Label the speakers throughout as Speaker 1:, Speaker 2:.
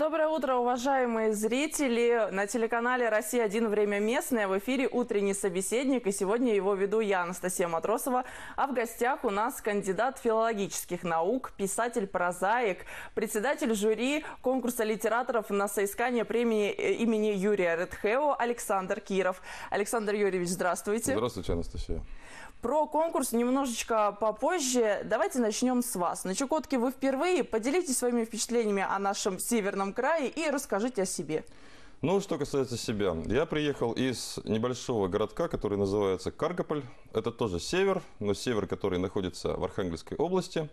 Speaker 1: Доброе утро, уважаемые зрители! На телеканале «Россия-1. Время местное» в эфире «Утренний собеседник» и сегодня его веду я, Анастасия Матросова. А в гостях у нас кандидат филологических наук, писатель-прозаик, председатель жюри конкурса литераторов на соискание премии э, имени Юрия Редхео Александр Киров. Александр Юрьевич, здравствуйте!
Speaker 2: Здравствуйте, Анастасия!
Speaker 1: Про конкурс немножечко попозже. Давайте начнем с вас. На Чукотке вы впервые. Поделитесь своими впечатлениями о нашем северном крае и расскажите о себе.
Speaker 2: Ну, что касается себя. Я приехал из небольшого городка, который называется Каргополь. Это тоже север, но север, который находится в Архангельской области.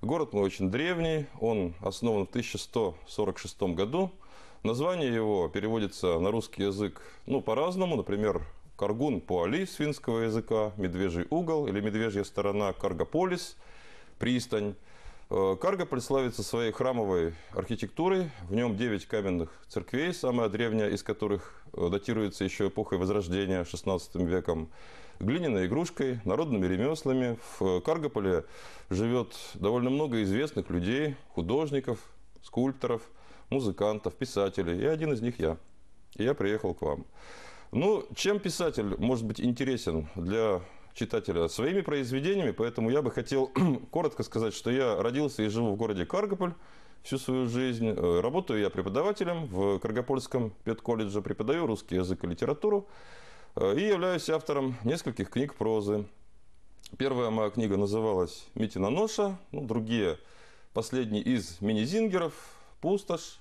Speaker 2: Город мой очень древний. Он основан в 1146 году. Название его переводится на русский язык ну, по-разному. Например, Каргун Пуали с финского языка, Медвежий угол или Медвежья сторона Каргополис, пристань. Э, Карго представится своей храмовой архитектурой. В нем 9 каменных церквей, самая древняя из которых э, датируется еще эпохой Возрождения 16 веком, глиняной игрушкой, народными ремеслами. В Каргополе живет довольно много известных людей, художников, скульпторов, музыкантов, писателей. И один из них я. И я приехал к вам. Ну, чем писатель может быть интересен для читателя своими произведениями, поэтому я бы хотел коротко сказать, что я родился и живу в городе Каргополь всю свою жизнь. Э, работаю я преподавателем в Каргопольском педколледже, преподаю русский язык и литературу э, и являюсь автором нескольких книг прозы. Первая моя книга называлась «Митина ноша», ну, другие – последний из мини-зингеров «Пустошь»,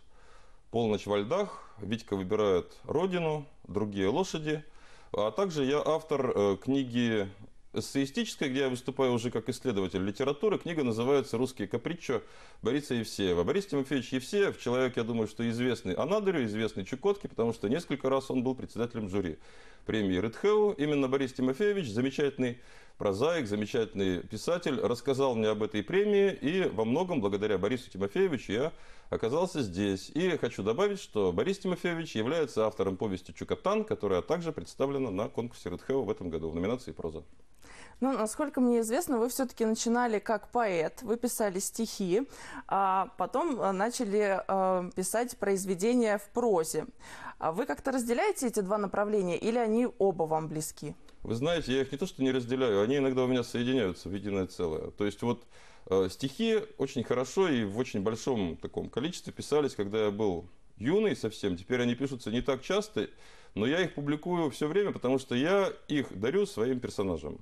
Speaker 2: «Полночь во льдах», Витька выбирает родину, другие лошади. А также я автор э, книги эссеистической, где я выступаю уже как исследователь литературы. Книга называется «Русские капричо» Бориса Евсеева. Борис Тимофеевич Евсеев, человек, я думаю, что известный Анадырю, известный Чукотке, потому что несколько раз он был председателем жюри премии Редхеу. Именно Борис Тимофеевич, замечательный прозаик, замечательный писатель, рассказал мне об этой премии, и во многом благодаря Борису Тимофеевичу я оказался здесь. И хочу добавить, что Борис Тимофеевич является автором повести «Чукотан», которая также представлена на конкурсе Редхео в этом году в номинации «Проза».
Speaker 1: Ну, насколько мне известно, вы все-таки начинали как поэт, вы писали стихи, а потом э, начали э, писать произведения в прозе. А вы как-то разделяете эти два направления или они оба вам близки?
Speaker 2: Вы знаете, я их не то что не разделяю, они иногда у меня соединяются в единое целое. То есть вот э, стихи очень хорошо и в очень большом таком количестве писались, когда я был юный совсем. Теперь они пишутся не так часто, но я их публикую все время, потому что я их дарю своим персонажам.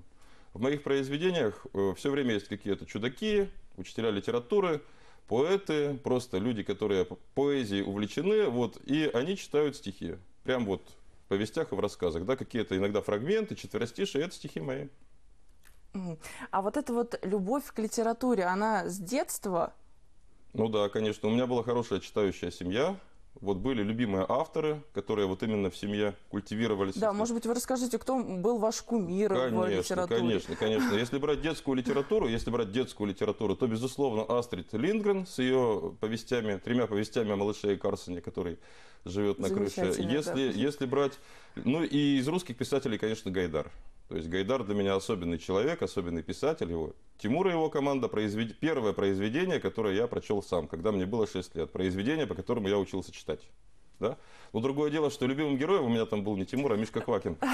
Speaker 2: В моих произведениях э, все время есть какие-то чудаки, учителя литературы, поэты, просто люди, которые поэзией увлечены, вот, и они читают стихи. Прям вот повестях и в рассказах, да, какие-то иногда фрагменты, четверостишие, это стихи мои.
Speaker 1: А вот эта вот любовь к литературе, она с детства?
Speaker 2: Ну да, конечно. У меня была хорошая читающая семья. Вот были любимые авторы, которые вот именно в семье культивировались.
Speaker 1: Да, может быть, вы расскажите, кто был ваш кумир конечно, в литературе? Конечно, конечно.
Speaker 2: Если брать детскую литературу, если брать детскую литературу, то, безусловно, Астрид Лингрен с ее повестями, тремя повестями о малыше и Карсоне, который живет на крыше. Если, да. если брать... Ну и из русских писателей, конечно, Гайдар. То есть Гайдар для меня особенный человек, особенный писатель его. Тимур и его команда, произвед... первое произведение, которое я прочел сам, когда мне было 6 лет. Произведение, по которому я учился читать да? Но другое дело, что любимым героем у меня там был не Тимур, а Мишка Квакин.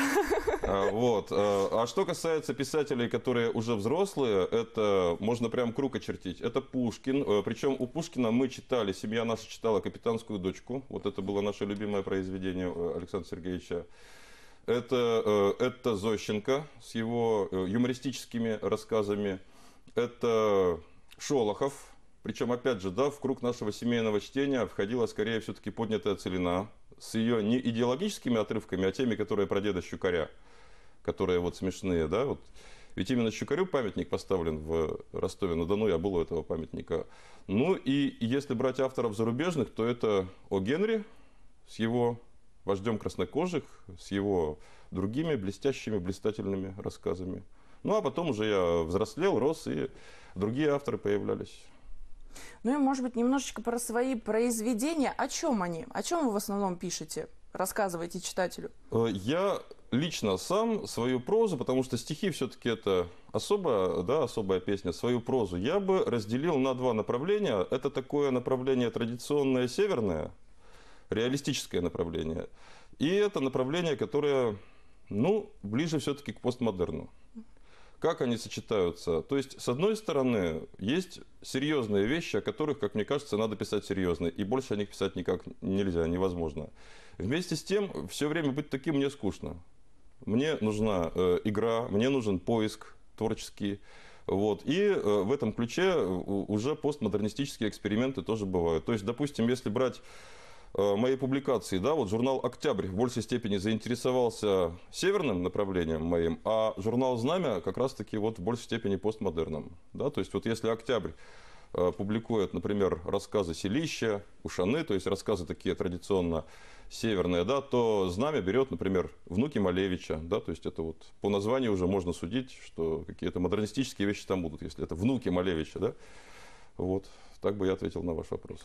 Speaker 2: А, вот. Э, а что касается писателей, которые уже взрослые, это можно прям круг очертить. Это Пушкин. Э, Причем у Пушкина мы читали, семья наша читала «Капитанскую дочку». Вот это было наше любимое произведение э, Александра Сергеевича. Это, это Зощенко с его юмористическими рассказами. Это Шолохов, причем, опять же, да, в круг нашего семейного чтения входила скорее все-таки поднятая целина с ее не идеологическими отрывками, а теми, которые про деда Щукаря, которые вот смешные, да, вот. Ведь именно Щукарю памятник поставлен в Ростове-на-Дону, я был у этого памятника. Ну и если брать авторов зарубежных, то это О. Генри с его вождем краснокожих, с его другими блестящими, блистательными рассказами. Ну а потом уже я взрослел, рос, и другие авторы появлялись.
Speaker 1: Ну и, может быть, немножечко про свои произведения. О чем они? О чем вы в основном пишете? Рассказывайте читателю.
Speaker 2: Э, я лично сам свою прозу, потому что стихи все-таки это особая, да, особая песня, свою прозу, я бы разделил на два направления. Это такое направление традиционное северное, реалистическое направление. И это направление, которое, ну, ближе все-таки к постмодерну как они сочетаются. То есть, с одной стороны, есть серьезные вещи, о которых, как мне кажется, надо писать серьезно, и больше о них писать никак нельзя, невозможно. Вместе с тем, все время быть таким мне скучно. Мне нужна э, игра, мне нужен поиск творческий. Вот. И э, в этом ключе уже постмодернистические эксперименты тоже бывают. То есть, допустим, если брать Э, моей публикации, да, вот журнал «Октябрь» в большей степени заинтересовался северным направлением моим, а журнал «Знамя» как раз-таки вот в большей степени постмодерном. Да? То есть вот если «Октябрь» э, публикует, например, рассказы «Селища», «Ушаны», то есть рассказы такие традиционно северные, да, то «Знамя» берет, например, «Внуки Малевича», да, то есть это вот по названию уже можно судить, что какие-то модернистические вещи там будут, если это «Внуки Малевича», да. Вот, так бы я ответил на ваш вопрос.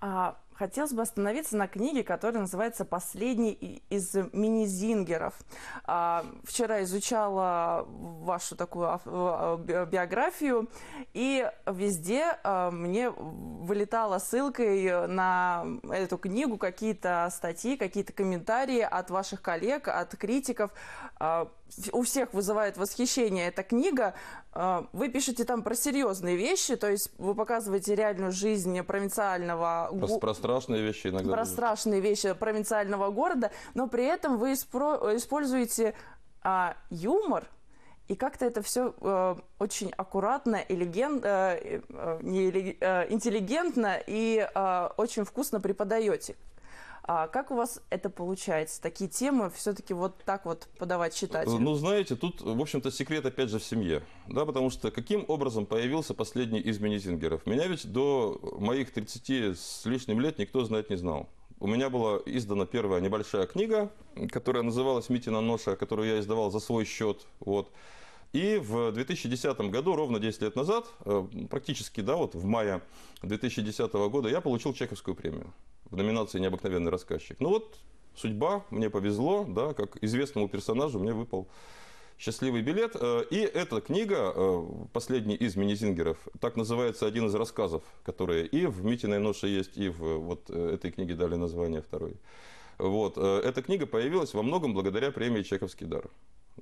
Speaker 1: А Хотелось бы остановиться на книге, которая называется «Последний из мини-зингеров». А, вчера изучала вашу такую а, биографию, и везде а, мне вылетала ссылкой на эту книгу какие-то статьи, какие-то комментарии от ваших коллег, от критиков. У всех вызывает восхищение эта книга. Вы пишете там про серьезные вещи, то есть вы показываете реальную жизнь провинциального... Просто,
Speaker 2: страшные вещи иногда. Про даже. страшные
Speaker 1: вещи провинциального города, но при этом вы испро- используете а, юмор, и как-то это все э, очень аккуратно, элеген, э, э, не, э, интеллигентно и э, очень вкусно преподаете. А как у вас это получается? Такие темы все-таки вот так вот подавать читать? Э, ну,
Speaker 2: знаете, тут, в общем-то, секрет опять же в семье. Да, потому что каким образом появился последний из мини-зингеров? Меня ведь до моих 30 с лишним лет никто знать не знал. У меня была издана первая небольшая книга, которая называлась «Митина ноша», которую я издавал за свой счет. Вот. И в 2010 году, ровно 10 лет назад, э, практически, да, вот в мае 2010 года, я получил Чеховскую премию в номинации «Необыкновенный рассказчик». Ну вот, судьба, мне повезло, да, как известному персонажу мне выпал счастливый билет. Э, и эта книга, э, последний из мини-зингеров, так называется один из рассказов, которые и в «Митиной ноше» есть, и в э, вот этой книге дали название второй. Вот. Эта книга появилась во многом благодаря премии «Чеховский дар».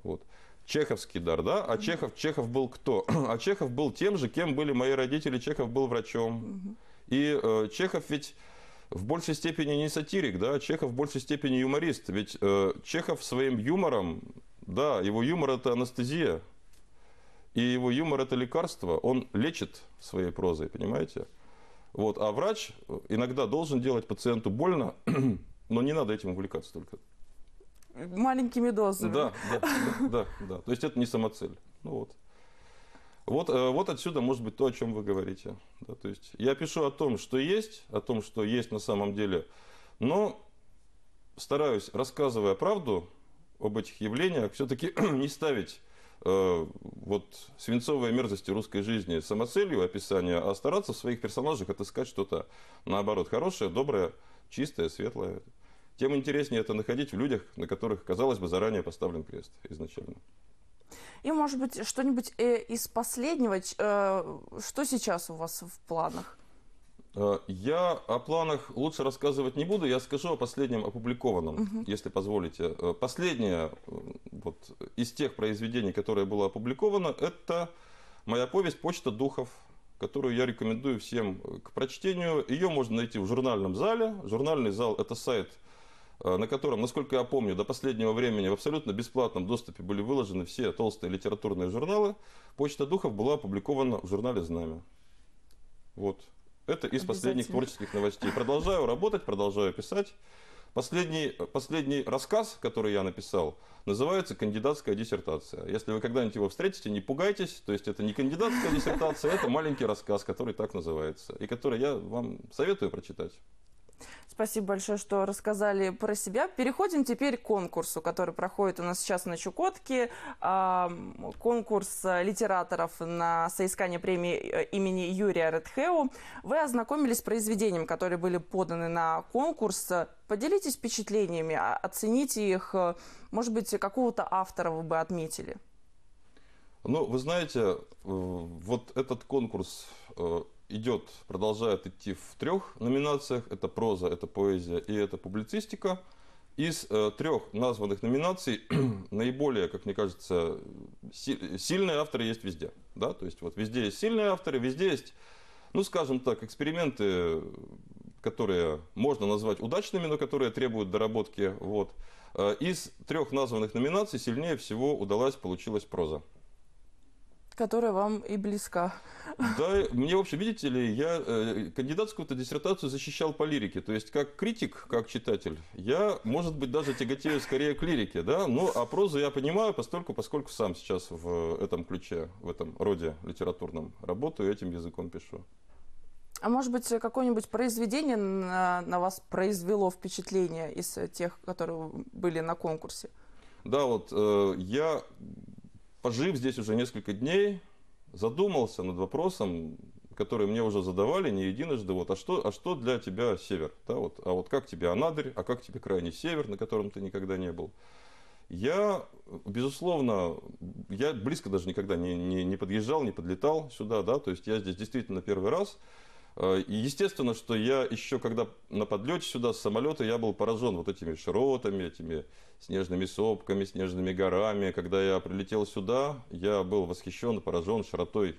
Speaker 2: Вот. Чеховский дар, да? А Чехов, Чехов был кто? А Чехов был тем же, кем были мои родители. Чехов был врачом. И э, Чехов ведь в большей степени не сатирик, да, Чехов в большей степени юморист. Ведь э, Чехов своим юмором, да, его юмор это анестезия. И его юмор это лекарство. Он лечит своей прозой, понимаете? Вот, а врач э, иногда должен делать пациенту больно, но не надо этим увлекаться только.
Speaker 1: Маленькими дозами. Да,
Speaker 2: да, да, да, То есть это не самоцель. Ну вот. Вот, э, вот отсюда может быть то, о чем вы говорите. Да, то есть я пишу о том, что есть, о том, что есть на самом деле, но стараюсь, рассказывая правду об этих явлениях, все-таки не ставить э, вот свинцовые мерзости русской жизни самоцелью описания, а стараться в своих персонажах отыскать что-то наоборот хорошее, доброе, чистое, светлое. Тем интереснее это находить в людях, на которых, казалось бы, заранее поставлен крест изначально.
Speaker 1: И, может быть, что-нибудь э, из последнего, э, что сейчас у вас в планах?
Speaker 2: Э, я о планах лучше рассказывать не буду, я скажу о последнем опубликованном, угу. если позволите. Последнее вот, из тех произведений, которое было опубликовано, это моя повесть «Почта духов», которую я рекомендую всем к прочтению. Ее можно найти в журнальном зале. Журнальный зал – это сайт – Э, на котором, насколько я помню, до последнего времени в абсолютно бесплатном доступе были выложены все толстые литературные журналы, «Почта духов» была опубликована в журнале «Знамя». Вот. Это из последних творческих новостей. Продолжаю работать, продолжаю писать. Последний, э, последний рассказ, который я написал, называется «Кандидатская диссертация». Если вы когда-нибудь его встретите, не пугайтесь. То есть это не кандидатская диссертация, это маленький рассказ, который так называется. И который я вам советую прочитать.
Speaker 1: Спасибо большое, что рассказали про себя. Переходим теперь к конкурсу, который проходит у нас сейчас на Чукотке. А, конкурс э, литераторов на соискание премии э, имени Юрия Редхеу. Вы ознакомились с произведением, которые были поданы на конкурс. Поделитесь впечатлениями, а, оцените их. Может быть, какого-то автора вы бы отметили?
Speaker 2: Ну, вы знаете, э, вот этот конкурс идет, продолжает идти в трех номинациях. Это проза, это поэзия и это публицистика. Из э, трех названных номинаций наиболее, как мне кажется, си- сильные авторы есть везде. Да? То есть вот везде есть сильные авторы, везде есть, ну скажем так, эксперименты, которые можно назвать удачными, но которые требуют доработки. Вот. Э, из трех названных номинаций сильнее всего удалась, получилась проза
Speaker 1: которая вам и близка.
Speaker 2: Да, мне, вообще, видите ли, я э, кандидатскую-то диссертацию защищал по лирике. То есть, как критик, как читатель, я, может быть, даже тяготею скорее к лирике, да? Но ну, а прозу я понимаю постольку, поскольку сам сейчас в э, этом ключе, в этом роде литературном работаю, этим языком пишу.
Speaker 1: А может быть, какое-нибудь произведение на, на вас произвело впечатление из тех, которые были на
Speaker 2: конкурсе? Да, вот э, я пожив здесь уже несколько дней, задумался над вопросом, который мне уже задавали не единожды, вот, а что, а что для тебя север? Да, вот, а вот как тебе Анадырь, а как тебе крайний север, на котором ты никогда не был? Я, безусловно, я близко даже никогда не, не, не подъезжал, не подлетал сюда, да, то есть я здесь действительно первый раз. Э, естественно, что я еще когда на подлете сюда с самолета, я был поражен вот этими широтами, этими снежными сопками, снежными горами. Когда я прилетел сюда, я был восхищен, поражен широтой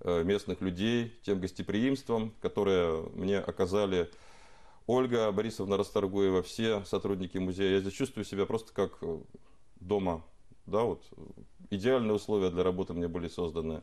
Speaker 2: э, местных людей, тем гостеприимством, которое мне оказали Ольга Борисовна Расторгуева, все сотрудники музея. Я здесь чувствую себя просто как э, дома. Да, вот идеальные условия для работы мне были созданы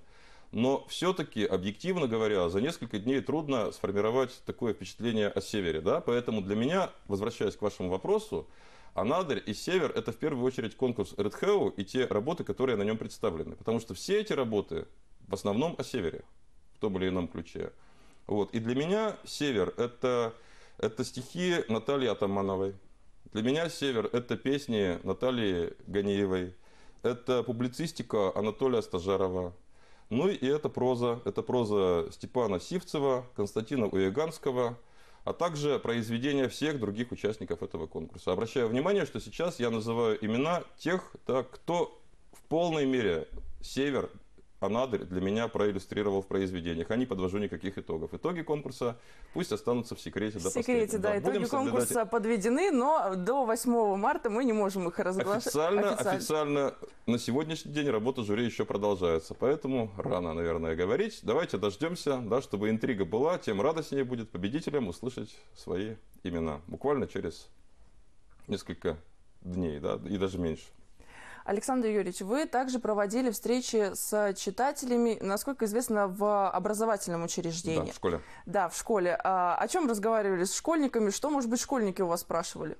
Speaker 2: но все-таки, объективно говоря, за несколько дней трудно сформировать такое впечатление о севере. Да? Поэтому для меня, возвращаясь к вашему вопросу, Анадырь и Север – это в первую очередь конкурс Редхеу и те работы, которые на нем представлены. Потому что все эти работы в основном о Севере, в том или ином ключе. Вот. И для меня Север – это, это стихи Натальи Атамановой. Для меня Север – это песни Натальи Ганиевой. Это публицистика Анатолия Стажарова. Ну и это проза. Это проза Степана Сивцева, Константина Уяганского, а также произведения всех других участников этого конкурса. Обращаю внимание, что сейчас я называю имена тех, кто в полной мере север Анадырь для меня проиллюстрировал в произведениях, Они подвожу никаких итогов. Итоги конкурса пусть останутся в секрете до В секрете, да. да. Итоги Будем конкурса соблюдать...
Speaker 1: подведены, но до 8 марта мы не можем их разглашать. Официально, официально.
Speaker 2: официально на сегодняшний день работа жюри еще продолжается, поэтому рано, наверное, говорить. Давайте дождемся, да, чтобы интрига была, тем радостнее будет победителям услышать свои имена. Буквально через несколько дней, да, и даже меньше.
Speaker 1: Александр Юрьевич, вы также проводили встречи с читателями, насколько известно, в образовательном учреждении. Да, в школе. Да, в школе. А, о чем разговаривали с школьниками? Что, может быть, школьники у вас спрашивали?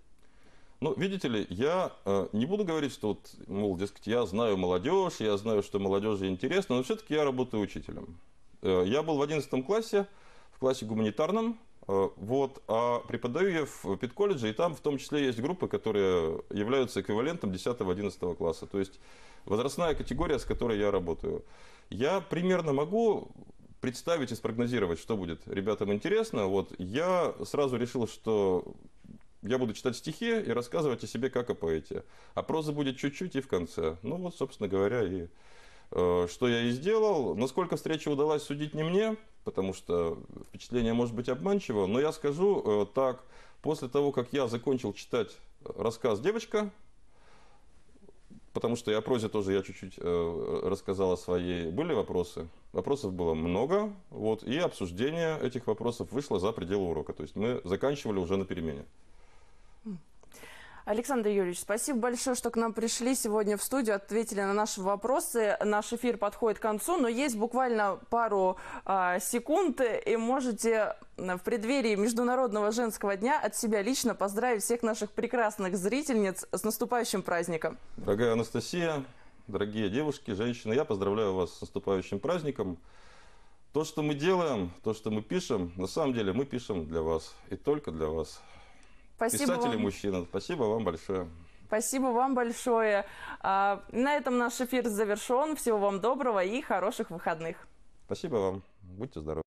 Speaker 2: Ну, видите ли, я э, не буду говорить, что вот, мол, дескать, я знаю молодежь, я знаю, что молодежи интересно, но все-таки я работаю учителем. Э, я был в 11 классе, в классе гуманитарном, Э, вот, а преподаю я в педколледже, и там в том числе есть группы, которые являются эквивалентом 10-11 класса. То есть возрастная категория, с которой я работаю. Я примерно могу представить и спрогнозировать, что будет ребятам интересно. Вот я сразу решил, что я буду читать стихи и рассказывать о себе как о поэте. А проза будет чуть-чуть и в конце. Ну вот, собственно говоря, и э, что я и сделал. Насколько встреча удалась, судить не мне потому что впечатление может быть обманчиво, но я скажу э, так, после того, как я закончил читать э, рассказ «Девочка», потому что я о прозе тоже я чуть-чуть э, рассказал о своей. Были вопросы? Вопросов было много, вот, и обсуждение этих вопросов вышло за пределы урока. То есть мы заканчивали уже на перемене.
Speaker 1: Александр Юрьевич, спасибо большое, что к нам пришли сегодня в студию, ответили на наши вопросы. Наш эфир подходит к концу, но есть буквально пару а, секунд, и можете в преддверии Международного женского дня от себя лично поздравить всех наших прекрасных зрительниц с наступающим
Speaker 2: праздником. Дорогая Анастасия, дорогие девушки, женщины, я поздравляю вас с наступающим праздником. То, что мы делаем, то, что мы пишем, на самом деле мы пишем для вас и только для вас. Спасибо Писатель вам. и мужчина. Спасибо вам большое.
Speaker 1: Спасибо вам большое. А, на этом наш эфир завершен. Всего вам доброго и хороших выходных.
Speaker 2: Спасибо вам. Будьте здоровы.